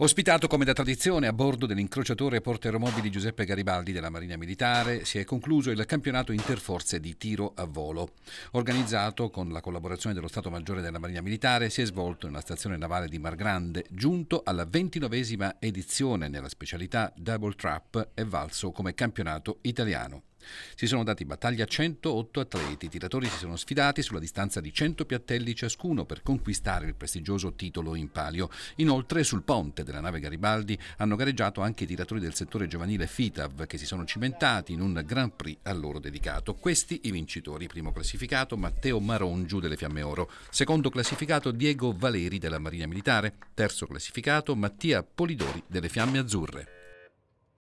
Ospitato come da tradizione a bordo dell'incrociatore porteromobili Giuseppe Garibaldi della Marina Militare, si è concluso il campionato interforze di tiro a volo. Organizzato con la collaborazione dello Stato Maggiore della Marina Militare, si è svolto nella stazione navale di Margrande, giunto alla ventinovesima edizione nella specialità Double Trap e valso come campionato italiano. Si sono dati battaglia 108 atleti, i tiratori si sono sfidati sulla distanza di 100 piattelli ciascuno per conquistare il prestigioso titolo in palio. Inoltre sul ponte della nave Garibaldi hanno gareggiato anche i tiratori del settore giovanile FITAV che si sono cimentati in un Grand Prix a loro dedicato. Questi i vincitori, primo classificato Matteo Marongiu delle Fiamme Oro, secondo classificato Diego Valeri della Marina Militare, terzo classificato Mattia Polidori delle Fiamme Azzurre.